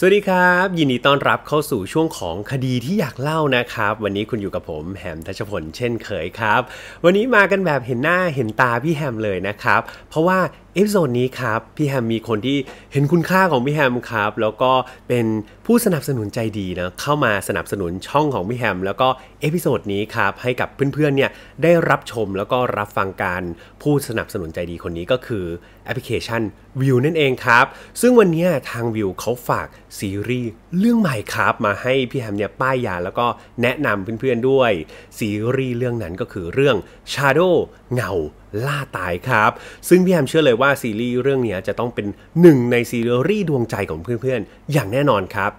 สวัสดีครับ ยินดีต้อนรับเข้าสู่ช่วงของคดีที่อยากเล่านะครับ วันนี้คุณอยู่กับผม แฮมทัชพลเช่นเคยครับ วันนี้มากันแบบเห็นหน้าเห็นตาพี่แฮมเลยนะครับ เพราะว่าเอพิโซดนี้ครับพี่แฮมมีคนที่เห็นคุณค่าของพี่แฮมครับแล้วก็เป็นผู้สนับสนุนใจดีนะเข้ามาสนับสนุนช่องของพี่แฮมแล้วก็เอพิโซดนี้ครับให้กับเพื่อนๆเนี่ยได้รับชมแล้วก็รับฟังการผู้สนับสนุนใจดีคนนี้ก็คือแอปพลิเคชันวิวนั่นเองครับซึ่งวันนี้ทางวิวเขาฝากซีรีส์เรื่องใหม่ครับมาให้พี่แฮมเนี่ยป้ายยา แล้วก็แนะนำเพื่อนๆด้วย ซีรีส์เรื่องนั้นก็คือเรื่อง Shadow เงาล่าตายครับ ซึ่งพี่แฮมเชื่อเลยว่าซีรีส์เรื่องนี้จะต้องเป็นหนึ่งในซีรีส์ดวงใจของเพื่อนๆ อย่างแน่นอนครับ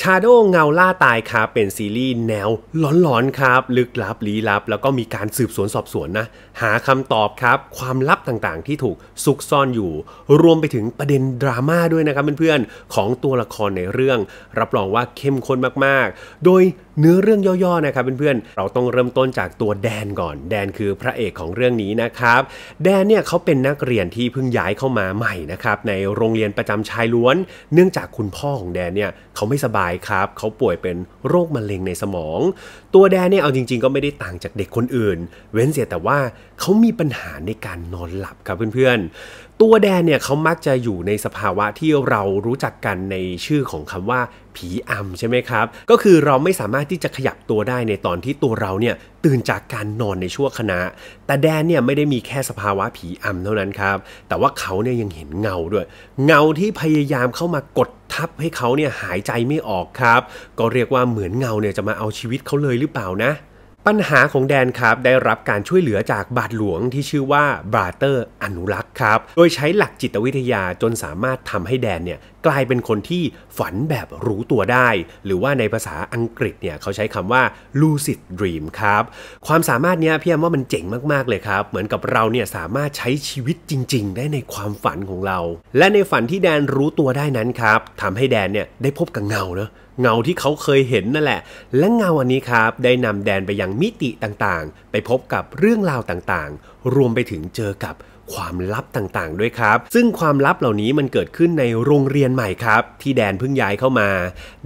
ชาโดเงาล่าตายครับ เป็นซีรีส์แนวหลอนๆครับ ลึกลับ ลี้ลับ แล้วก็มีการสืบสวนสอบสวนนะ หาคำตอบครับ ความลับต่างๆ ที่ถูกซุกซ่อนอยู่ รวมไปถึงประเด็นดราม่าด้วยนะครับเพื่อนๆของตัวละครในเรื่อง รับรองว่าเข้มข้นมากๆโดยเนื้อเรื่องย่อๆนะครับเพื่อนๆเราต้องเริ่มต้นจากตัวแดนก่อน แดนคือพระเอกของเรื่องนี้นะครับ แดนเนี่ยเขาเป็นนักเรียนที่เพิ่งย้ายเข้ามาใหม่นะครับในโรงเรียนประจำชายล้วน เนื่องจากคุณพ่อของแดนเนี่ยเขาไม่สบายครับ เขาป่วยเป็นโรคมะเร็งในสมองตัวแดนเนี่ยเอาจริงๆ ก็ไม่ได้ต่างจากเด็กคนอื่น เว้นเสียแต่ว่าเขามีปัญหาในการนอนหลับครับเพื่อนๆ ตัวแดนเนี่ยเขามักจะอยู่ในสภาวะที่เรารู้จักกันในชื่อของคำว่า ผีอำใช่ไหมครับ ก็คือเราไม่สามารถที่จะขยับตัวได้ในตอนที่ตัวเราเนี่ยตื่นจากการนอนในชั่วขณะ แต่แดนเนี่ยไม่ได้มีแค่สภาวะผีอำเท่านั้นครับ แต่ว่าเขาเนี่ยยังเห็นเงาด้วย เงาที่พยายามเข้ามากดทับให้เขาเนี่ยหายใจไม่ออกครับ ก็เรียกว่าเหมือนเงาเนี่ยจะมาเอาชีวิตเขาเลยหรือเปล่านะปัญหาของแดนครับ ได้รับการช่วยเหลือจากบาทหลวงที่ชื่อว่าบราเตอร์อนุรักษ์ครับ โดยใช้หลักจิตวิทยาจนสามารถทำให้แดนเนี่ย กลายเป็นคนที่ฝันแบบรู้ตัวได้ หรือว่าในภาษาอังกฤษเนี่ย เขาใช้คำว่า lucid dream ครับ ความสามารถเนี้ยพี่อมว่ามันเจ๋งมาก ๆ เลยครับ เหมือนกับเราเนี่ยสามารถใช้ชีวิตจริง ๆ ได้ในความฝันของเรา และในฝันที่แดนรู้ตัวได้นั้นครับทำให้แดนเนี่ยได้พบกับเงาเนาะเงาที่เขาเคยเห็นนั่นแหละ และเงาอันนี้ครับ ได้นำแดนไปยังมิติต่างๆ ไปพบกับเรื่องราวต่างๆ รวมไปถึงเจอกับความลับต่างๆ ด้วยครับ ซึ่งความลับเหล่านี้มันเกิดขึ้นในโรงเรียนใหม่ครับ ที่แดนเพิ่งย้ายเข้ามา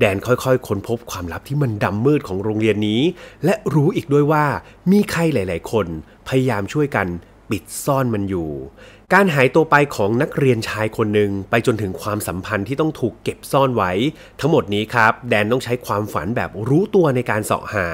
แดนค่อยๆ ค้นพบความลับที่มันดำมืดของโรงเรียนนี้ และรู้อีกด้วยว่ามีใครหลาย ๆ คนพยายามช่วยกันปิดซ่อนมันอยู่การหายตัวไปของนักเรียนชายคนหนึ่ง ไปจนถึงความสัมพันธ์ที่ต้องถูกเก็บซ่อนไว้ ทั้งหมดนี้ครับ แดนต้องใช้ความฝันแบบรู้ตัวในการเสาะหา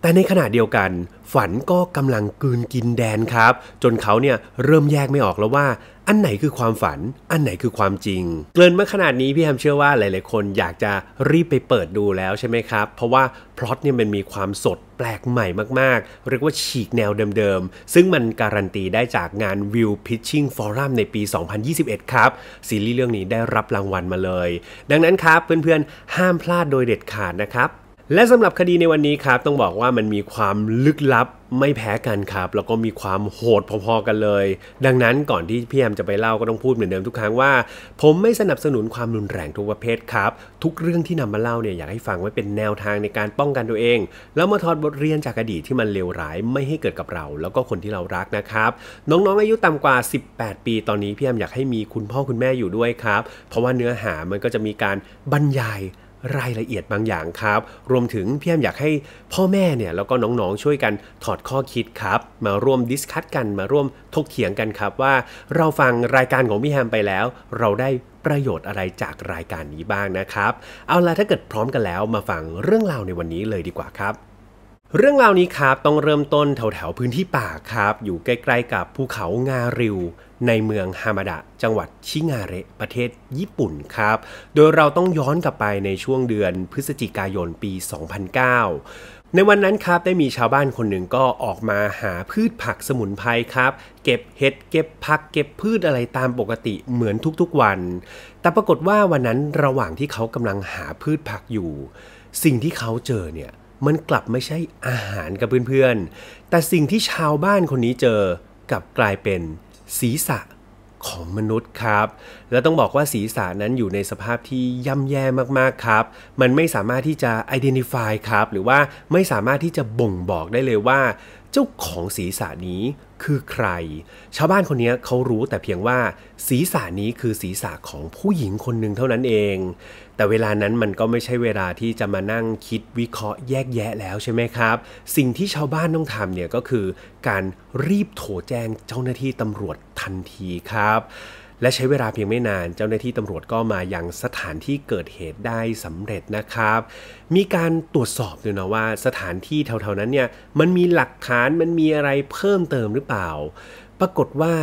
แต่ในขณะเดียวกันฝันก็กำลังกืนกินแดนครับ จนเขาเนี่ยเริ่มแยกไม่ออกแล้วว่าอันไหนคือความฝันอันไหนคือความจริง เกินมาขนาดนี้พี่แฮมเชื่อว่าหลายๆคนอยากจะรีบไปเปิดดูแล้วใช่ไหมครับ เพราะว่าพล็อตเนี่ยมันมีความสดแปลกใหม่มากๆ เรียกว่าฉีกแนวเดิมๆ ซึ่งมันการันตีได้จากงาน View Pitching Forum ในปี 2021 ครับซีรีส์เรื่องนี้ได้รับรางวัลมาเลย ดังนั้นครับเพื่อนๆห้ามพลาดโดยเด็ดขาดนะครับและสำหรับคดีในวันนี้ครับต้องบอกว่ามันมีความลึกลับไม่แพ้กันครับ แล้วก็มีความโหดพอๆกันเลย ดังนั้นก่อนที่พี่แอมจะไปเล่าก็ต้องพูดเหมือนเดิมทุกครั้งว่า ผมไม่สนับสนุนความรุนแรงทุกประเภทครับ ทุกเรื่องที่นำมาเล่าเนี่ยอยากให้ฟังไว้เป็นแนวทางในการป้องกันตัวเองแล้วมาถอดบทเรียนจากอดีตที่มันเลวร้ายไม่ให้เกิดกับเรา แล้วก็คนที่เรารักนะครับ น้องๆอายุต่ำกว่า 18 ปีตอนนี้พี่แอมอยากให้มีคุณพ่อคุณแม่อยู่ด้วยครับเพราะว่าเนื้อหามันก็จะมีการบรรยายรายละเอียดบางอย่างครับ รวมถึงพี่แอมอยากให้พ่อแม่เนี่ยแล้วก็น้องๆช่วยกันถอดข้อคิดครับ มาร่วมดิสคัตกันมาร่วมทกเถียงกันครับว่า เราฟังรายการของพี่แฮมไปแล้ว เราได้ประโยชน์อะไรจากรายการนี้บ้างนะครับ เอาล่ะถ้าเกิดพร้อมกันแล้ว มาฟังเรื่องราวในวันนี้เลยดีกว่าครับเรื่องราวนี้ครับ ต้องเริ่มต้นแถวแถวพื้นที่ป่าครับ อยู่ใกล้ ๆ กับภูเขางาริว ในเมืองฮามาดะ จังหวัดชิงาเระประเทศญี่ปุ่นครับ โดยเราต้องย้อนกลับไปในช่วงเดือนพฤศจิกายนปี 2009 ในวันนั้นครับได้มีชาวบ้านคนหนึ่งก็ออกมาหาพืชผักสมุนไพรครับ เก็บเห็ดเก็บผักเก็บพืชอะไรตามปกติเหมือนทุกๆวัน แต่ปรากฏว่าวันนั้นระหว่างที่เขากำลังหาพืชผักอยู่ สิ่งที่เขาเจอเนี่ยมันกลับไม่ใช่อาหารกับเพื่อนๆ แต่สิ่งที่ชาวบ้านคนนี้เจอกลับกลายเป็น ศีรษะของมนุษย์ครับ และต้องบอกว่าศีรษะนั้นอยู่ในสภาพที่ย่ำแย่มากๆครับ มันไม่สามารถที่จะ identify ครับ หรือว่าไม่สามารถที่จะบ่งบอกได้เลยว่า เจ้าของศีรษะนี้คือใคร ชาวบ้านคนนี้เขารู้แต่เพียงว่าศีรษะนี้คือศีรษะของผู้หญิงคนหนึ่งเท่านั้นเองแต่เวลานั้นมันก็ไม่ใช่เวลาที่จะมานั่งคิดวิเคราะห์แยกแยะแล้วใช่ไหมครับ สิ่งที่ชาวบ้านต้องทำเนี่ยก็คือการรีบโทรแจ้งเจ้าหน้าที่ตำรวจทันทีครับ และใช้เวลาเพียงไม่นานเจ้าหน้าที่ตำรวจก็มาอย่างสถานที่เกิดเหตุได้สำเร็จนะครับ มีการตรวจสอบด้วยนะว่า สถานที่แถวๆนั้นเนี่ยมันมีหลักฐานมันมีอะไรเพิ่มเติมหรือเปล่า ปรากฏว่า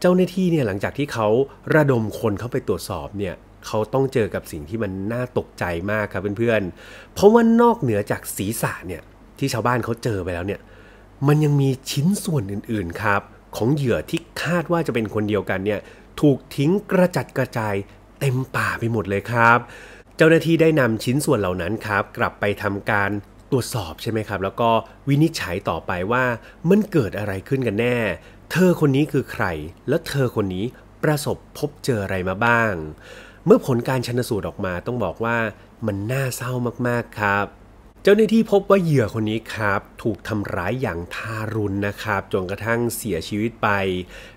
เจ้าหน้าที่เนี่ยหลังจากที่เขาระดมคนเข้าไปตรวจสอบเนี่ยเขาต้องเจอกับสิ่งที่มันน่าตกใจมากครับเพื่อนๆ เพราะว่านอกเหนือจากศีรษะเนี่ยที่ชาวบ้านเขาเจอไปแล้วเนี่ย มันยังมีชิ้นส่วนอื่นๆครับ ของเหยื่อที่คาดว่าจะเป็นคนเดียวกันเนี่ยถูกทิ้งกระจัดกระจายเต็มป่าไปหมดเลยครับ เจ้าหน้าที่ได้นำชิ้นส่วนเหล่านั้นครับ กลับไปทำการตรวจสอบใช่ไหมครับ แล้วก็วินิจฉัยต่อไปว่ามันเกิดอะไรขึ้นกันแน่ เธอคนนี้คือใครและเธอคนนี้ประสบพบเจออะไรมาบ้างเมื่อผลการชันสูตรออกมาต้องบอกว่ามันน่าเศร้ามากๆครับ เจ้าหน้าที่พบว่าเหยื่อคนนี้ครับถูกทำร้ายอย่างทารุณนะครับ จนกระทั่งเสียชีวิตไป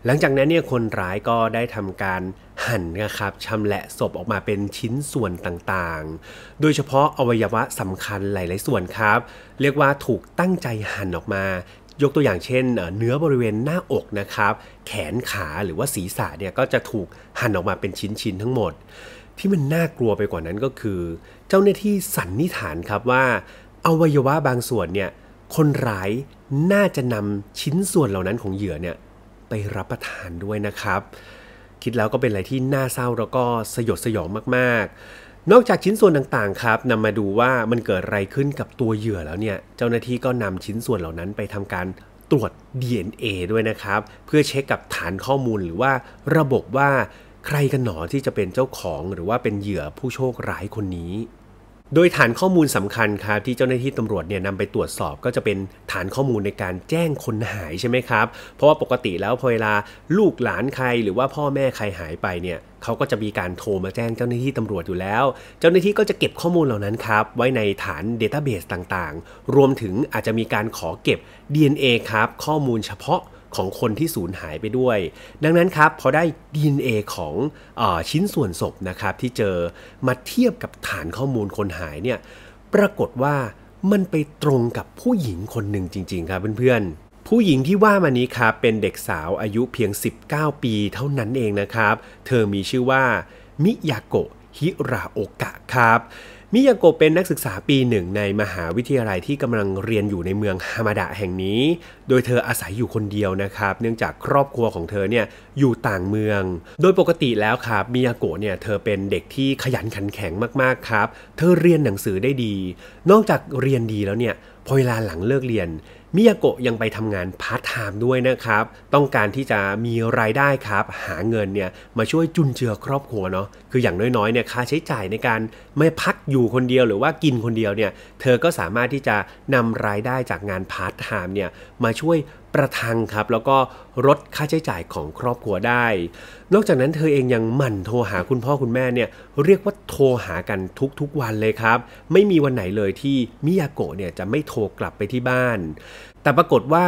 หลังจากนั้นเนี่ยคนร้ายก็ได้ทำการหั่นนะครับชำแหละศพออกมาเป็นชิ้นส่วนต่างๆ โดยเฉพาะอวัยวะสำคัญหลาย ๆ ส่วนครับ เรียกว่าถูกตั้งใจหั่นออกมายกตัวอย่างเช่นเนื้อบริเวณหน้าอกนะครับ แขนขาหรือว่าศีรษะเนี่ยก็จะถูกหั่นออกมาเป็นชิ้น ๆ ทั้งหมด ที่มันน่ากลัวไปกว่านั้นก็คือ เจ้าหน้าที่สันนิษฐานครับว่าอวัยวะบางส่วนเนี่ยคนร้ายน่าจะนำชิ้นส่วนเหล่านั้นของเหยื่อเนี่ยไปรับประทานด้วยนะครับ คิดแล้วก็เป็นอะไรที่น่าเศร้าแล้วก็สยดสยองมากๆนอกจากชิ้นส่วนต่าง ๆ ครับ นำมาดูว่ามันเกิดอะไรขึ้นกับตัวเหยื่อแล้วเนี่ย เจ้าหน้าที่ก็นำชิ้นส่วนเหล่านั้นไปทำการตรวจ DNA ด้วยนะครับ เพื่อเช็คกับฐานข้อมูลหรือว่าระบบว่าใครกันหนอที่จะเป็นเจ้าของหรือว่าเป็นเหยื่อผู้โชคร้ายคนนี้โดยฐานข้อมูลสำคัญครับ ที่เจ้าหน้าที่ตำรวจเนี่ยนำไปตรวจสอบ ก็จะเป็นฐานข้อมูลในการแจ้งคนหาย ใช่ไหมครับ เพราะว่าปกติแล้วพอเวลาลูกหลานใครหรือว่าพ่อแม่ใครหายไปเนี่ยเขาก็จะมีการโทรมาแจ้งเจ้าหน้าที่ตำรวจอยู่แล้ว เจ้าหน้าที่ก็จะเก็บข้อมูลเหล่านั้นครับ ไว้ในฐานเดต้าเบสต่างๆ รวมถึงอาจจะมีการขอเก็บ DNA ครับ ข้อมูลเฉพาะของคนที่สูญหายไปด้วย ดังนั้นครับพอได้ DNA ของอชิ้นส่วนศพนะครับที่เจอมาเทียบกับฐานข้อมูลคนหายเนี่ย ปรากฏว่ามันไปตรงกับผู้หญิงคนหนึ่งจริง ๆ ครับเพื่อนๆผู้หญิงที่ว่ามานี้ครับเป็นเด็กสาวอายุเพียง 19 ปีเท่านั้นเองนะครับ เธอมีชื่อว่า มิยาโกะฮิราโอกะครับมิยาโกเป็นนักศึกษาปีหนึ่งในมหาวิทยาลัยที่กำลังเรียนอยู่ในเมืองฮามาดะแห่งนี้ โดยเธออาศัยอยู่คนเดียวนะครับ เนื่องจากครอบครัวของเธอเนี่ยอยู่ต่างเมือง โดยปกติแล้วครับมิยาโกเนี่ยเธอเป็นเด็กที่ขยันขันแข็งมากๆครับ เธอเรียนหนังสือได้ดี นอกจากเรียนดีแล้วเนี่ย พอเวลาหลังเลิกเรียนมิยาโกะยังไปทำงานพาร์ทไทม์ด้วยนะครับ ต้องการที่จะมีรายได้ครับ หาเงินเนี่ยมาช่วยจุนเจือครอบครัวเนาะ คืออย่างน้อยๆเนี่ยค่าใช้จ่ายในการไม่พักอยู่คนเดียวหรือว่ากินคนเดียวเนี่ย เธอก็สามารถที่จะนำรายได้จากงานพาร์ทไทม์เนี่ยมาช่วยประทังครับ แล้วก็ลดค่าใช้จ่ายของครอบครัวได้ นอกจากนั้นเธอเองยังหมั่นโทรหาคุณพ่อคุณแม่เนี่ยเรียกว่าโทรหากันทุกๆวันเลยครับ ไม่มีวันไหนเลยที่มิยาโกะเนี่ยจะไม่โทรกลับไปที่บ้านแต่ปรากฏว่า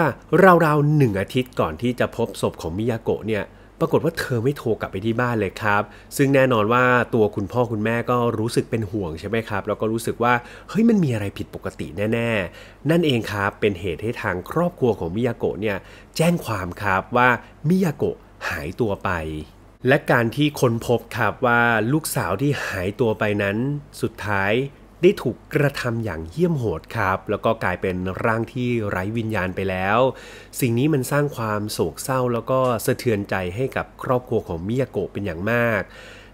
ราวๆหนึ่งอาทิตย์ก่อนที่จะพบศพของมิยาโกะเนี่ย ปรากฏว่าเธอไม่โทรกลับไปที่บ้านเลยครับ ซึ่งแน่นอนว่าตัวคุณพ่อคุณแม่ก็รู้สึกเป็นห่วงใช่ไหมครับ แล้วก็รู้สึกว่าเฮ้ยมันมีอะไรผิดปกติแน่ ๆ นั่นเองครับเป็นเหตุให้ทางครอบครัวของมิยาโกะเนี่ยแจ้งความครับว่ามิยาโกะหายตัวไป และการที่คนพบครับว่าลูกสาวที่หายตัวไปนั้นสุดท้ายได้ถูกกระทำอย่างเยี่ยมโหดครับ แล้วก็กลายเป็นร่างที่ไร้วิญญาณไปแล้ว สิ่งนี้มันสร้างความโศกเศร้าแล้วก็สะเทือนใจให้กับครอบครัวของมิยาโกะเป็นอย่างมาก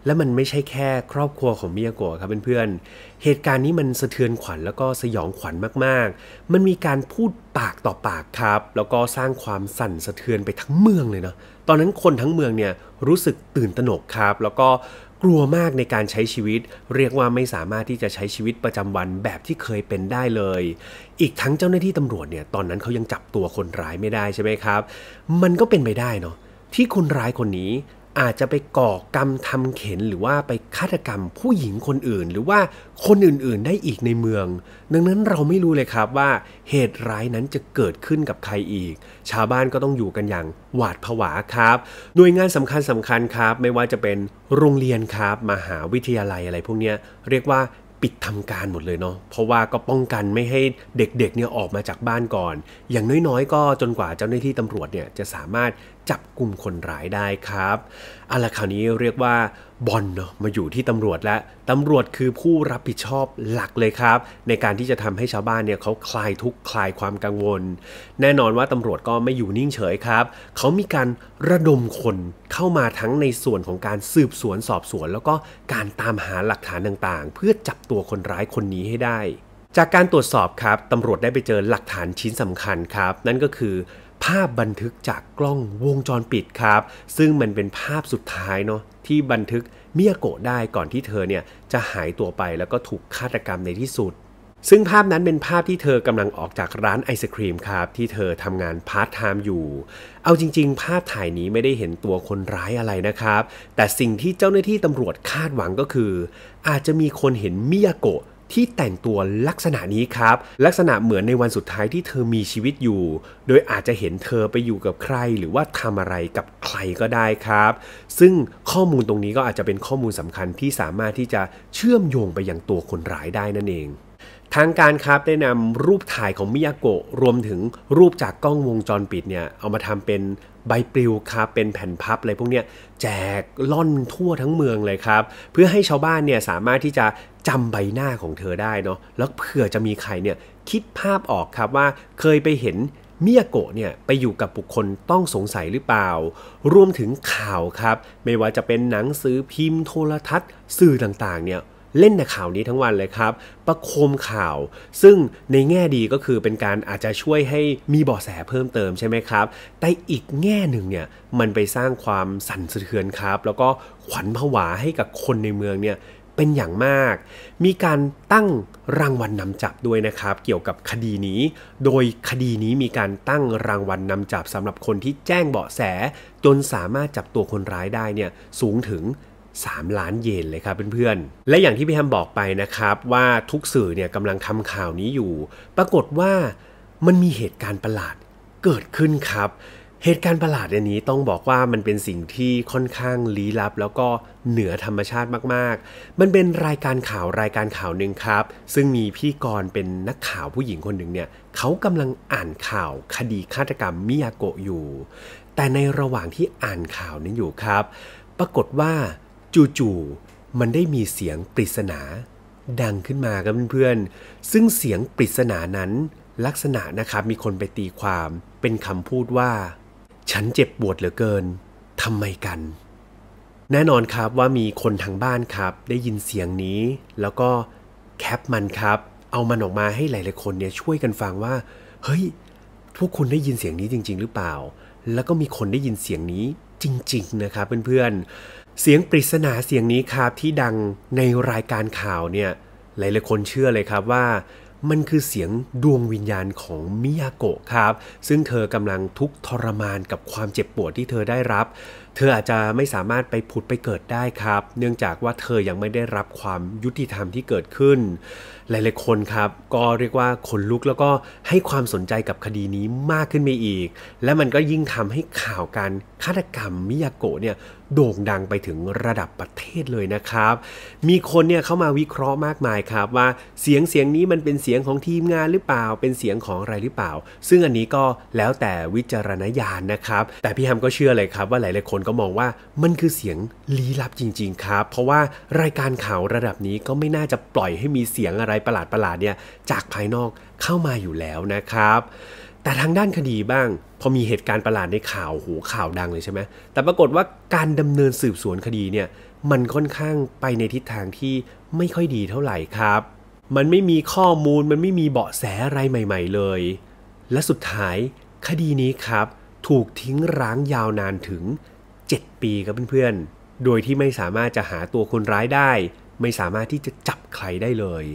และมันไม่ใช่แค่ครอบครัวของมิยาโกะครับเพื่อนๆเหตุการณ์นี้มันสะเทือนขวัญแล้วก็สยองขวัญมาก ๆ มันมีการพูดปากต่อปากครับ แล้วก็สร้างความสั่นสะเทือนไปทั้งเมืองเลยเนาะ ตอนนั้นคนทั้งเมืองเนี่ยรู้สึกตื่นตระหนกครับ แล้วก็กลัวมากในการใช้ชีวิตเรียกว่าไม่สามารถที่จะใช้ชีวิตประจำวันแบบที่เคยเป็นได้เลย อีกทั้งเจ้าหน้าที่ตำรวจเนี่ย ตอนนั้นเขายังจับตัวคนร้ายไม่ได้ใช่ไหมครับ มันก็เป็นไปได้เนาะที่คนร้ายคนนี้อาจจะไปก่อกรรมทำเข็นหรือว่าไปฆาตกรรมผู้หญิงคนอื่น หรือว่าคนอื่นๆได้อีกในเมือง ดังนั้นเราไม่รู้เลยครับว่าเหตุร้ายนั้นจะเกิดขึ้นกับใครอีก ชาวบ้านก็ต้องอยู่กันอย่างหวาดผวาครับหน่วยงานสำคัญสำคัญครับไม่ว่าจะเป็นโรงเรียนครับ มหาวิทยาลัยอะไร พวกนี้เรียกว่าปิดทำการหมดเลยเนาะเพราะว่าก็ป้องกันไม่ให้เด็กๆเนี่ยออกมาจากบ้านก่อน อย่างน้อยๆ ก็จนกว่าเจ้าหน้าที่ตำรวจเนี่ยจะสามารถจับกลุ่มคนร้ายได้ครับเอาละคราวนี้เรียกว่าบอลเนาะมาอยู่ที่ตำรวจแล้วตำรวจคือผู้รับผิดชอบหลักเลยครับ ในการที่จะทำให้ชาวบ้านเนี่ยเขาคลายทุกข์คลายความกังวล แน่นอนว่าตำรวจก็ไม่อยู่นิ่งเฉยครับ เขามีการระดมคนเข้ามาทั้งในส่วนของการสืบสวนสอบสวน แล้วก็การตามหาหลักฐานต่างๆ เพื่อจับตัวคนร้ายคนนี้ให้ได้ จากการตรวจสอบครับตำรวจได้ไปเจอหลักฐานชิ้นสำคัญครับ นั่นก็คือภาพบันทึกจากกล้องวงจรปิดครับ ซึ่งมันเป็นภาพสุดท้ายเนาะที่บันทึกเมียโกะได้ก่อนที่เธอเนี่ยจะหายตัวไปแล้วก็ถูกฆาตกรรมในที่สุด ซึ่งภาพนั้นเป็นภาพที่เธอกำลังออกจากร้านไอศครีมครับที่เธอทำงานพาร์ทไทม์อยู่ เอาจริงๆ ภาพถ่ายนี้ไม่ได้เห็นตัวคนร้ายอะไรนะครับ แต่สิ่งที่เจ้าหน้าที่ตำรวจคาดหวังก็คือ อาจจะมีคนเห็นเมียโกะที่แต่งตัวลักษณะนี้ครับ ลักษณะเหมือนในวันสุดท้ายที่เธอมีชีวิตอยู่ โดยอาจจะเห็นเธอไปอยู่กับใคร หรือว่าทำอะไรกับใครก็ได้ครับ ซึ่งข้อมูลตรงนี้ก็อาจจะเป็นข้อมูลสำคัญที่สามารถที่จะเชื่อมโยงไปยังตัวคนร้ายได้นั่นเอง ทางการครับได้นำรูปถ่ายของมิยาโกะรวมถึงรูปจากกล้องวงจรปิดเนี่ยเอามาทำเป็นใบปลิวครับเป็นแผ่นพับอะไรพวกเนี้ยแจกล่อนทั่วทั้งเมืองเลยครับ เพื่อให้ชาวบ้านเนี่ยสามารถที่จะจำใบหน้าของเธอได้เนาะแล้วเผื่อจะมีใครเนี่ยคิดภาพออกครับว่าเคยไปเห็นเมียโกะเนี่ยไปอยู่กับบุคคลต้องสงสัยหรือเปล่ารวมถึงข่าวครับ ไม่ว่าจะเป็นหนังสือพิมพ์โทรทัศน์ สื่อต่างๆ เนี่ยเล่นแต่ข่าวนี้ทั้งวันเลยครับ ประคมข่าว ซึ่งในแง่ดีก็คือเป็นการอาจจะช่วยให้มีบาะแสเพิ่มเติมใช่ไหมครับ แต่อีกแง่หนึ่งเนี่ยมันไปสร้างความสั่นสะเทือนครับ แล้วก็ขวัญผวาให้กับคนในเมืองเนี่ยเป็นอย่างมาก มีการตั้งรางวัลนนำจับด้วยนะครับ เกี่ยวกับคดีนี้ โดยคดีนี้มีการตั้งรางวัลนนำจับ สำหรับคนที่แจ้งเบาะแส จนสามารถจับตัวคนร้ายได้เนี่ยสูงถึง3 ล้าน เยนเลยครับเพื่อนๆ และอย่างที่พี่แฮมบอกไปนะครับว่าทุกสื่อเนี่ยกำลังทำข่าวนี้อยู่ ปรากฏว่ามันมีเหตุการณ์ประหลาดเกิดขึ้นครับ เหตุการณ์ประหลาดอันนี้ต้องบอกว่ามันเป็นสิ่งที่ค่อนข้างลี้ลับ แล้วก็เหนือธรรมชาติมาก ๆ มันเป็นรายการข่าวรายการข่าวหนึ่งครับ ซึ่งมีพี่กรเป็นนักข่าวผู้หญิงคนหนึ่งเนี่ยเขากำลังอ่านข่าวคดีฆาตกรรมมิยาโกะอยู่ แต่ในระหว่างที่อ่านข่าวนี้อยู่ครับ ปรากฏว่าจู่ๆ มันได้มีเสียงปริศนา ดังขึ้นมาครับเพื่อนๆซึ่งเสียงปริศนานั้น ลักษณะนะครับ มีคนไปตีความเป็นคำพูดว่า ฉันเจ็บปวดเหลือเกินทำไมกัน แน่นอนครับว่ามีคนทางบ้านครับ ได้ยินเสียงนี้ แล้วก็แคปมันครับ เอามันออกมาให้หลายๆคนเนี่ยช่วยกันฟังว่า เฮ้ยพวกคุณได้ยินเสียงนี้จริง ๆ หรือเปล่า แล้วก็มีคนได้ยินเสียงนี้จริงๆ นะครับเพื่อนๆเสียงปริศนาเสียงนี้ครับที่ดังในรายการข่าวเนี่ยหลายๆคนเชื่อเลยครับว่ามันคือเสียงดวงวิญญาณของมิยาโกะครับ ซึ่งเธอกำลังทุกทรมานกับความเจ็บปวดที่เธอได้รับ เธออาจจะไม่สามารถไปผุดไปเกิดได้ครับ เนื่องจากว่าเธอยังไม่ได้รับความยุติธรรมที่เกิดขึ้น หลายๆ คนครับ ก็เรียกว่าขนลุกแล้วก็ให้ความสนใจกับคดีนี้มากขึ้นไปอีก และมันก็ยิ่งทำให้ข่าวการฆาตกรรมมิยาโกะเนี่ยโด่งดังไปถึงระดับประเทศเลยนะครับ มีคนเนี่ยเข้ามาวิเคราะห์มากมายครับ ว่าเสียงเสียงนี้มันเป็นเสียงของทีมงานหรือเปล่าเป็นเสียงของอะไรหรือเปล่า ซึ่งอันนี้ก็แล้วแต่วิจารณญาณนะครับ แต่พี่ฮัมก็เชื่อเลยครับว่าหลาย ๆ คนก็มองว่ามันคือเสียงลี้ลับจริงๆครับ เพราะว่ารายการข่าวระดับนี้ก็ไม่น่าจะปล่อยให้มีเสียงอะไรประหลาดๆเนี่ยจากภายนอกเข้ามาอยู่แล้วนะครับ แต่ทางด้านคดีบ้างพอมีเหตุการณ์ประหลาดในข่าวโหข่าวดังเลยใช่ไหม แต่ปรากฏว่าการดำเนินสืบสวนคดีเนี่ย มันค่อนข้างไปในทิศทางที่ไม่ค่อยดีเท่าไหร่ครับ มันไม่มีข้อมูล มันไม่มีเบาะแสอะไรใหม่ๆ เลย และสุดท้ายคดีนี้ครับ ถูกทิ้งร้างยาวนานถึง 7 ปีครับเพื่อนๆ โดยที่ไม่สามารถจะหาตัวคนร้ายได้ ไม่สามารถที่จะจับใครได้เลย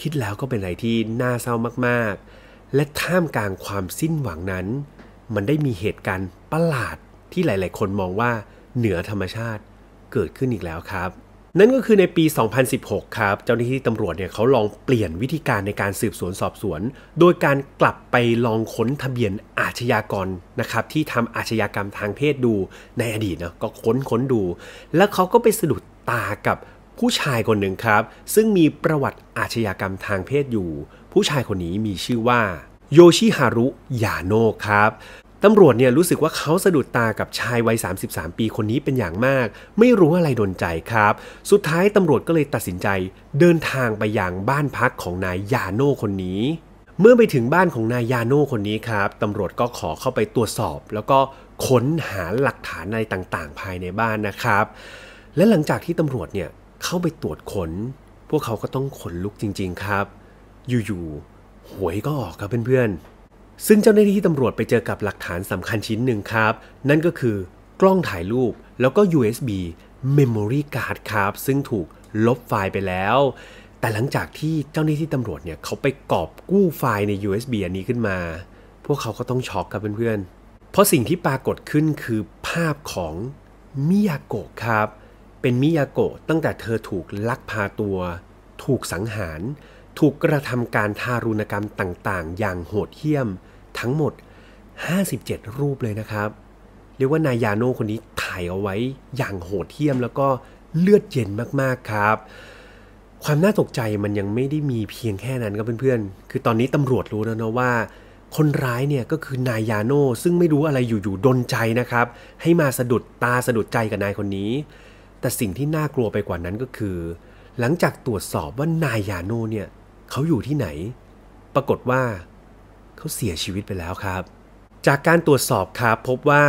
คิดแล้วก็เป็นอะไรที่น่าเศร้ามากๆ และท่ามกลางความสิ้นหวังนั้นมันได้มีเหตุการณ์ประหลาดที่หลาย ๆ คนมองว่าเหนือธรรมชาติเกิดขึ้นอีกแล้วครับ นั่นก็คือในปี 2016 ครับ เจ้าหน้าที่ตำรวจเนี่ยเขาลองเปลี่ยนวิธีการในการสืบสวนสอบสวน โดยการกลับไปลองค้นทะเบียนอาชญากรนะครับ ที่ทำอาชญากรรมทางเพศดู ในอดีตนะก็ค้นค้นดู แล้วเขาก็ไปสะดุดตากับผู้ชายคนหนึ่งครับ ซึ่งมีประวัติอาชญากรรมทางเพศอยู่ ผู้ชายคนนี้มีชื่อว่าโยชิฮารุ ยาโนะครับ ตำรวจเนี่ยรู้สึกว่าเขาสะดุดตากับชายวัย33 ปีคนนี้เป็นอย่างมาก ไม่รู้อะไรดนใจครับ สุดท้ายตำรวจก็เลยตัดสินใจเดินทางไปยังบ้านพักของนายยาโนคนนี้ เมื่อไปถึงบ้านของนายยาโนคนนี้ครับ ตำรวจก็ขอเข้าไปตรวจสอบ แล้วก็ค้นหาหลักฐานอะไรต่างๆ ภายในบ้านนะครับ และหลังจากที่ตำรวจเนี่ยเข้าไปตรวจคน้น พวกเขาก็ต้องขนลุกจริง ๆครับ อยู่ๆหวยก็ออกครับเพื่อนๆ ซึ่งเจ้าหน้าที่ตำรวจไปเจอกับหลักฐานสำคัญชิ้นหนึ่งครับ นั่นก็คือกล้องถ่ายรูปแล้วก็ USB Memory Card ครับ ซึ่งถูกลบไฟล์ไปแล้ว แต่หลังจากที่เจ้าหน้าที่ตำรวจเนี่ยเขาไปกอบกู้ไฟล์ใน USB อันนี้ขึ้นมา พวกเขาก็ต้องช็อกครับเพื่อนๆ เพราะสิ่งที่ปรากฏขึ้นคือภาพของมิยาโกะครับเป็นมิยาโกะตั้งแต่เธอถูกลักพาตัว ถูกสังหารถูกกระทำการทารุณกรรมต่างๆ อย่างโหดเหี้ยมทั้งหมด 57 รูปเลยนะครับ เรียกว่านายาโนคนนี้ถ่ายเอาไว้อย่างโหดเหี้ยมแล้วก็เลือดเย็นมากๆครับ ความน่าตกใจมันยังไม่ได้มีเพียงแค่นั้นครับเพื่อน ๆ คือตอนนี้ตำรวจรู้แล้วนะว่าคนร้ายเนี่ยก็คือนายยาโนซึ่งไม่รู้อะไรอยู่ ๆดนใจนะครับ ให้มาสะดุดตาสะดุดใจกับนายคนนี้ แต่สิ่งที่น่ากลัวไปกว่านั้นก็คือ หลังจากตรวจสอบว่านายยาโนเนี่ยเขาอยู่ที่ไหน ปรากฏว่าเขาเสียชีวิตไปแล้วครับ จากการตรวจสอบครับ พบว่า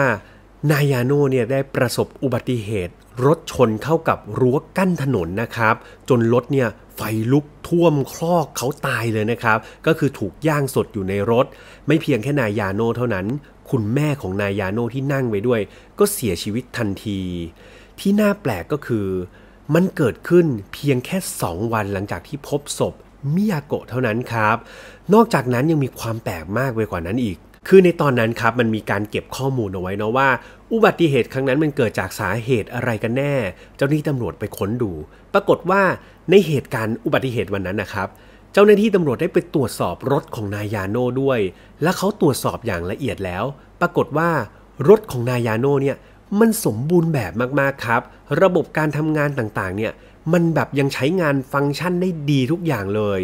นายาโนเนี่ยได้ประสบอุบัติเหตุ รถชนเข้ากับรั้วกั้นถนนนะครับ จนรถเนี่ยไฟลุกท่วมคลอกเขาตายเลยนะครับ ก็คือถูกย่างสดอยู่ในรถ ไม่เพียงแค่นายาโนเท่านั้น คุณแม่ของนายยาโนที่นั่งไว้ด้วย ก็เสียชีวิตทันที ที่น่าแปลกก็คือมันเกิดขึ้นเพียงแค่2วันหลังจากที่พบศพมิยาโกะเท่านั้นครับ นอกจากนั้นยังมีความแปลกมากไปกว่านั้นอีก คือในตอนนั้นครับมันมีการเก็บข้อมูลเอาไว้นะว่า อุบัติเหตุครั้งนั้นมันเกิดจากสาเหตุอะไรกันแน่ เจ้าหน้าที่ตำรวจไปค้นดู ปรากฏว่าในเหตุการณ์อุบัติเหตุวันนั้นนะครับ เจ้าหน้าที่ตำรวจได้ไปตรวจสอบรถของนายาโน่ด้วย และเขาตรวจสอบอย่างละเอียดแล้ว ปรากฏว่ารถของนายาโน่เนี่ยมันสมบูรณ์แบบมากๆครับ ระบบการทำงานต่างๆ เนี่ยมันแบบยังใช้งานฟังก์ชันได้ดีทุกอย่างเลย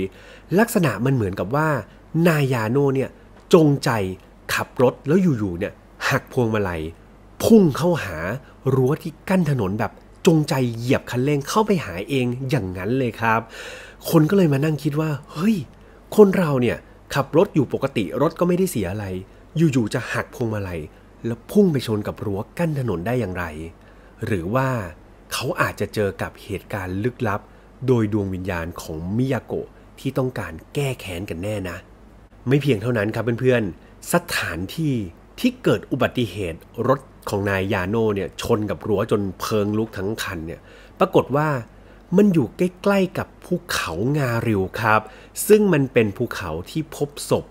ลักษณะมันเหมือนกับว่า นายาโนเนี่ย จงใจขับรถแล้วอยู่ๆเนี่ย หักพวงมาลัยพุ่งเข้าหารั้วที่กั้นถนนแบบ จงใจเหยียบคันเร่ง เข้าไปหาเองอย่างนั้นเลยครับ คนก็เลยมานั่งคิดว่า เฮ้ย คนเราเนี่ย ขับรถอยู่ปกติรถก็ไม่ได้เสียอะไร อยู่ ๆ จะหักพวงมาลัยแล้วพุ่งไปชนกับรั้วกั้นถนนได้อย่างไร หรือว่าเขาอาจจะเจอกับเหตุการณ์ลึกลับโดยดวงวิญญาณของมิยาโกะ ที่ต้องการแก้แค้นกันแน่นะ ไม่เพียงเท่านั้นครับเพื่อนๆสถานที่ที่เกิดอุบัติเหตุรถของนายยาโนเนี่ยชนกับรั้วจนเพลิงลุกทั้งคันเนี่ยปรากฏว่ามันอยู่ใกล้ๆกับภูเขางาเริวครับ ซึ่งมันเป็นภูเขาที่พบศพ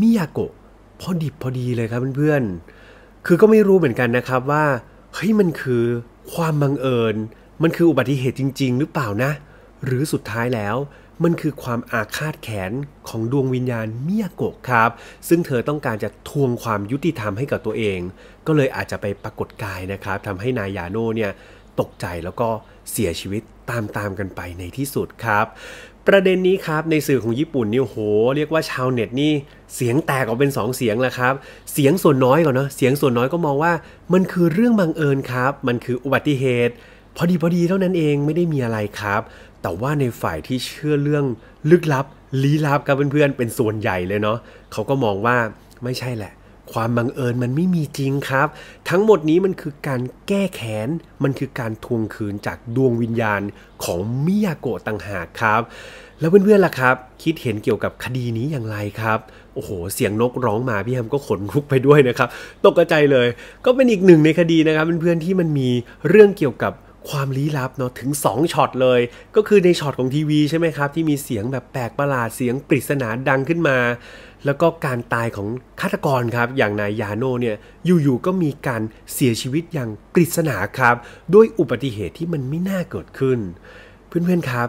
มิยาโกะพอดิบพอดีเลยครับเพื่อนๆคือก็ไม่รู้เหมือนกันนะครับว่าเฮ้ยมันคือความบังเอิญ มันคืออุบัติเหตุจริงๆ หรือเปล่านะ หรือสุดท้ายแล้ว มันคือความอาฆาตแขนของดวงวิญญาณเมียโกกครับ ซึ่งเธอต้องการจะทวงความยุติธรรมให้กับตัวเอง ก็เลยอาจจะไปปรากฏกายนะครับทำให้นายยาโน่เนี่ยตกใจแล้วก็เสียชีวิตตามๆกันไปในที่สุดครับประเด็นนี้ครับ ในสื่อของญี่ปุ่นนี่โห เรียกว่าชาวเน็ตนี่ เสียงแตกออกเป็น 2 เสียงแหละครับ เสียงส่วนน้อยก่อนเนาะเสียงส่วนน้อยก็มองว่า มันคือเรื่องบังเอิญครับ มันคืออุบัติเหตุ พอดีพอดีเท่านั้นเองไม่ได้มีอะไรครับ แต่ว่าในฝ่ายที่เชื่อเรื่องลึกลับลี้ลับกับเพื่อนๆเป็นส่วนใหญ่เลยเนาะเขาก็มองว่าไม่ใช่แหละความบังเอิญมันไม่มีจริงครับ ทั้งหมดนี้มันคือการแก้แค้นมันคือการทวงคืนจากดวงวิญญาณของมิยาโกะต่างหากครับ แล้วเพื่อนๆล่ะครับ คิดเห็นเกี่ยวกับคดีนี้อย่างไรครับโอ้โหเสียงนกร้องมาพี่แฮมก็ขนลุกไปด้วยนะครับ ตกใจเลย ก็เป็นอีกหนึ่งในคดีนะครับเพื่อนๆที่มันมีเรื่องเกี่ยวกับความลี้ลับเนาะถึง2ช็อตเลย ก็คือในช็อตของทีวีใช่ไหมครับที่มีเสียงแบบแปลกประหลาดเสียง ปริศนาดังขึ้นมาแล้วก็การตายของฆาตกรครับ อย่างนายยาโนเนี่ยอยู่ๆก็มีการเสียชีวิตอย่างปริศนาครับด้วยอุบัติเหตุที่มันไม่น่าเกิดขึ้นเพื่อนๆครับ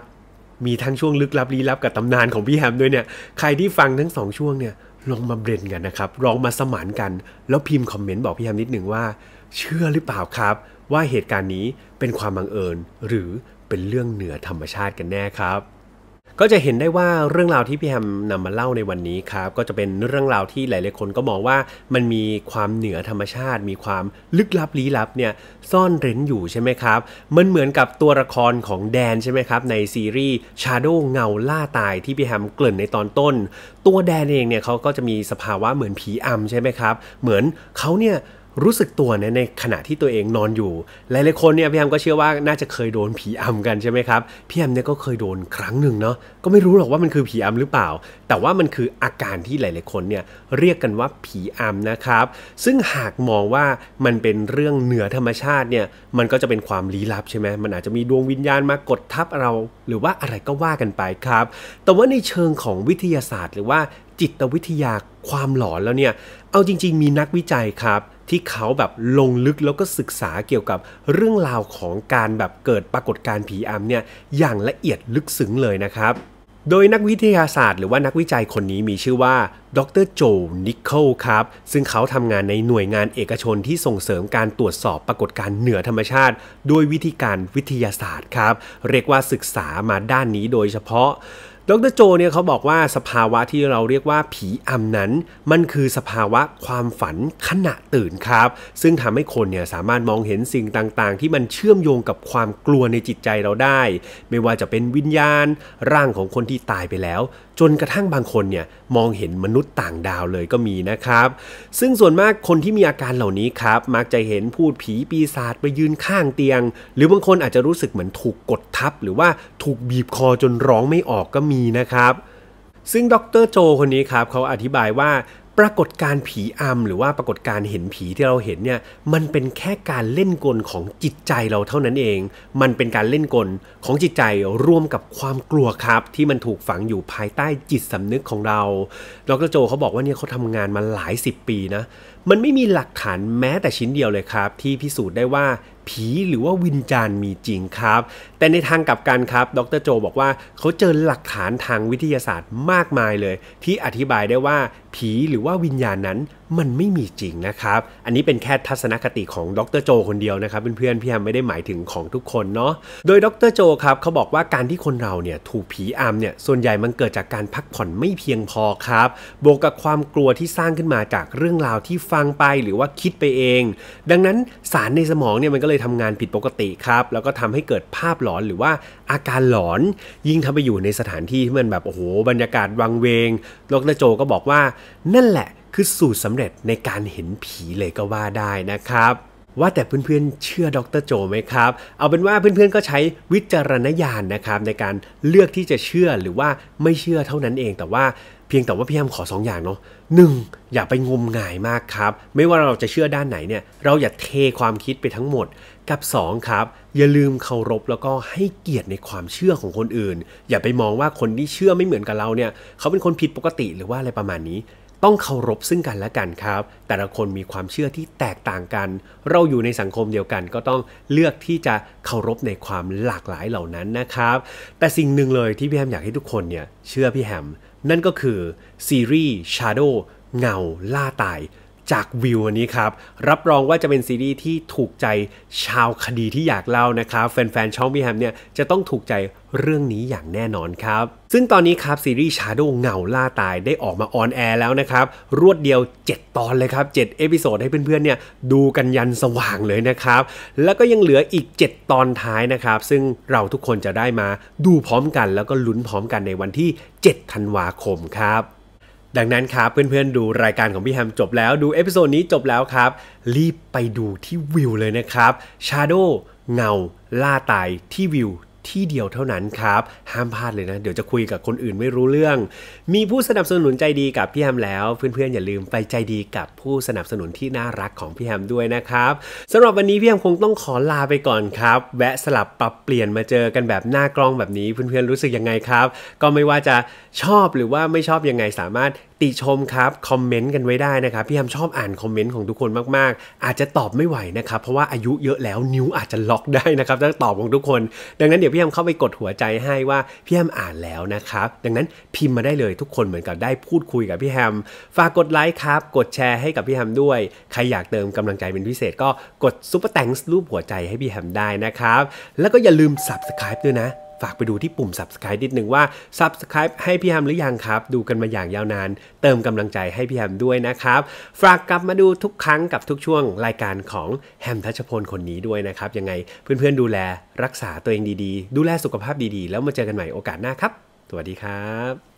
มีทั้งช่วงลึกลับลี้ลับกับตำนานของพี่แฮมด้วยเนี่ยใครที่ฟังทั้งสองช่วงเนี่ยลองมาเบรนกันนะครับ ลองมาสมานกันแล้วพิมพ์คอมเมนต์ บอกพี่แฮมนิดหนึ่งว่า เชื่อหรือเปล่าครับ ว่าเหตุการณ์นี้เป็นความบังเอิญ หรือเป็นเรื่องเหนือธรรมชาติกันแน่ครับก็จะเห็นได้ว่าเรื่องราวที่พี่แฮมนำมาเล่าในวันนี้ครับ ก็จะเป็นเรื่องราวที่หลาย ๆ คนก็มองว่ามันมีความเหนือธรรมชาติ มีความลึกลับลี้ลับเนี่ย ซ่อนเร้นอยู่ใช่ไหมครับมันเหมือนกับตัวละครของแดนใช่ไหมครับในซีรีส์ Shadow เงาล่าตายที่พี่แฮมเกริ่นในตอนต้น ตัวแดนเองเนี่ยเขาก็จะมีสภาวะเหมือนผีอำใช่ไหมครับ เหมือนเขาเนี่ยรู้สึกตัวในในขณะที่ตัวเองนอนอยู่ หลายๆคนเนี่ยพี่แอมก็เชื่อว่าน่าจะเคยโดนผีอำกันใช่ไหมครับพี่แอมเนี่ยก็เคยโดนครั้งหนึ่งเนาะก็ไม่รู้หรอกว่ามันคือผีอำหรือเปล่า แต่ว่ามันคืออาการที่หลาย ๆคนเนี่ยเรียกกันว่าผีอำนะครับ ซึ่งหากมองว่ามันเป็นเรื่องเหนือธรรมชาติเนี่ยมันก็จะเป็นความลี้ลับใช่ไหมมันอาจจะมีดวงวิญญาณมากดทับเรา หรือว่าอะไรก็ว่ากันไปครับ แต่ว่าในเชิงของวิทยาศาสตร์ หรือว่าจิตวิทยาความหลอนแล้วเนี่ยเอาจริง ๆมีนักวิจัยครับที่เขาแบบลงลึกแล้วก็ศึกษาเกี่ยวกับเรื่องราวของการแบบเกิดปรากฏการณ์ผีอำเนี่ยอย่างละเอียดลึกซึ้งเลยนะครับ โดยนักวิทยาศาสตร์หรือว่านักวิจัยคนนี้มีชื่อว่าดรโจนิคเคิลครับ ซึ่งเขาทำงานในหน่วยงานเอกชนที่ส่งเสริมการตรวจสอบปรากฏการณ์เหนือธรรมชาติด้วยวิธีการวิทยาศาสตร์ครับเรียกว่าศึกษามาด้านนี้โดยเฉพาะดรโจเนี่ยเขาบอกว่าสภาวะที่เราเรียกว่าผีอำนั้น มันคือสภาวะความฝันขณะตื่นครับ ซึ่งทำให้คนเนี่ยสามารถมองเห็นสิ่งต่าง ๆ ที่มันเชื่อมโยงกับความกลัวในจิตใจเราได้ ไม่ว่าจะเป็นวิญญาณร่างของคนที่ตายไปแล้วจนกระทั่งบางคนเนี่ย มองเห็นมนุษย์ต่างดาวเลยก็มีนะครับ ซึ่งส่วนมากคนที่มีอาการเหล่านี้ครับมักจะเห็นพูดผีปีศาจไปยืนข้างเตียง หรือบางคนอาจจะรู้สึกเหมือนถูกกดทับ หรือว่าถูกบีบคอจนร้องไม่ออกก็มีนะครับ ซึ่งดรโจ คนนี้ครับ เขาอธิบายว่าปรากฏการผีอำหรือว่าปรากฏการเห็นผีที่เราเห็นเนี่ย มันเป็นแค่การเล่นกลของจิตใจเราเท่านั้นเอง มันเป็นการเล่นกลของจิตใจร่วมกับความกลัวครับ ที่มันถูกฝังอยู่ภายใต้จิตสำนึกของเรา ดรโจเขาบอกว่าเนี่ยเขาทำงานมาหลาย 10 ปีนะ มันไม่มีหลักฐานแม้แต่ชิ้นเดียวเลยครับ ที่พิสูจน์ได้ว่า ผีหรือว่าวิญญาณมีจริงครับ แต่ในทางกลับกันครับ ดรโจบอกว่าเขาเจอหลักฐานทางวิทยาศาสตร์มากมายเลย ที่อธิบายได้ว่าผีหรือว่าวิญญาณนั้นมันไม่มีจริงนะครับ อันนี้เป็นแค่ทัศนคติของดรโจ คนเดียวนะครับเพื่อนๆพี่แฮมไม่ได้หมายถึงของทุกคนเนาะโดยดรโจครับ เขาบอกว่าการที่คนเราเนี่ยถูกผีอำเนี่ยส่วนใหญ่มันเกิดจากการพักผ่อนไม่เพียงพอครับ บวกกับความกลัวที่สร้างขึ้นมาจากเรื่องราวที่ฟังไปหรือว่าคิดไปเอง ดังนั้นสารในสมองเนี่ยมันก็เลยทำงานผิดปกติครับ แล้วก็ทำให้เกิดภาพหลอนหรือว่าอาการหลอนยิ่งทำไปอยู่ในสถานที่ที่มันแบบโอ้โหบรรยากาศวังเวง ดรโจก็บอกว่านั่นแหละคือสูตรสำเร็จในการเห็นผีเลยก็ว่าได้นะครับ ว่าแต่เพื่อนๆเชื่อดรโจไหมครับ เอาเป็นว่าเพื่อนๆก็ใช้วิจารณญาณนะครับ ในการเลือกที่จะเชื่อหรือว่าไม่เชื่อเท่านั้นเองแต่ว่าเพียงแต่ว่าพี่แอมขอ2ออย่างเนาะหนึ่งอย่าไปงมงายมากครับ ไม่ว่าเราจะเชื่อด้านไหนเนี่ยเราอย่าเทความคิดไปทั้งหมดกับ2ครับ อย่าลืมเคารพแล้วก็ให้เกียรติในความเชื่อของคนอื่น อย่าไปมองว่าคนที่เชื่อไม่เหมือนกับเราเนี่ยเขาเป็นคนผิดปกติหรือว่าอะไรประมาณนี้ต้องเคารพซึ่งกันและกันครับ แต่ละคนมีความเชื่อที่แตกต่างกัน เราอยู่ในสังคมเดียวกัน ก็ต้องเลือกที่จะเคารพในความหลากหลายเหล่านั้นนะครับ แต่สิ่งหนึ่งเลยที่พี่แฮมอยากให้ทุกคนเนี่ยเชื่อพี่แฮมนั่นก็คือ ซีรีส์ Shadow เงาล่าตายจากวิวอันนี้ครับ รับรองว่าจะเป็นซีรีส์ที่ถูกใจชาวคดีที่อยากเล่านะครับ แฟนๆช่องพี่แฮมเนี่ยจะต้องถูกใจเรื่องนี้อย่างแน่นอนครับ ซึ่งตอนนี้ครับ ซีรีส์ Shadow เงาล่าตายได้ออกมาออนแอร์แล้วนะครับ รวดเดียว 7 ตอนเลยครับ 7 เอพิโซด ให้เพื่อนๆเนี่ยดูกันยันสว่างเลยนะครับ แล้วก็ยังเหลืออีก 7 ตอนท้ายนะครับ ซึ่งเราทุกคนจะได้มาดูพร้อมกัน แล้วก็ลุ้นพร้อมกันในวันที่7ธันวาคมครับดังนั้นครับเพื่อนๆดูรายการของพี่แฮมจบแล้วดูเอพิโซดนี้จบแล้วครับ รีบไปดูที่วิวเลยนะครับชาโดเงาล่าตายที่วิวที่เดียวเท่านั้นครับ ห้ามพลาดเลยนะ เดี๋ยวจะคุยกับคนอื่นไม่รู้เรื่อง มีผู้สนับสนุนใจดีกับพี่แฮมแล้ว เพื่อนๆ อย่าลืมไปใจดีกับผู้สนับสนุนที่น่ารักของพี่แฮมด้วยนะครับสำหรับวันนี้พี่แฮมคงต้องขอลาไปก่อนครับ แวะสลับปรับเปลี่ยนมาเจอกันแบบหน้ากล้องแบบนี้เพื่อนๆ รู้สึกยังไงครับ ก็ไม่ว่าจะชอบหรือว่าไม่ชอบยังไงสามารถติชมครับคอมเมนต์กันไว้ได้นะครับพี่ฮัมชอบอ่านคอมเมนต์ของทุกคนมากๆ อาจจะตอบไม่ไหวนะครับเพราะว่าอายุเยอะแล้วนิ้วอาจจะล็อกได้นะครับถ้าตอบของทุกคน ดังนั้นเดี๋ยวพี่ฮัมเข้าไปกดหัวใจให้ว่าพี่ฮัมอ่านแล้วนะครับดังนั้นพิมพ์มาได้เลยทุกคนเหมือนกับได้พูดคุยกับพี่แฮมฝากกดไลค์ครับกดแชร์ให้กับพี่แฮมด้วยใครอยากเติมกำลังใจเป็นพิเศษก็กดซุปเปอร์แตงรูปหัวใจให้พี่แฮมได้นะครับแล้วก็อย่าลืม subscribe ด้วยนะฝากไปดูที่ปุ่ม subscribe นิดนึงว่า subscribe ให้พี่แฮม หรือยังครับ ดูกันมาอย่างยาวนานเติมกำลังใจให้พี่แฮมด้วยนะครับ ฝากกลับมาดูทุกครั้งกับทุกช่วงรายการของแฮมทัชพลคนนี้ด้วยนะครับ ยังไงเพื่อนๆดูแลรักษาตัวเองดีๆ ดูแลสุขภาพดีๆ แล้วมาเจอกันใหม่โอกาสหน้าครับ สวัสดีครับ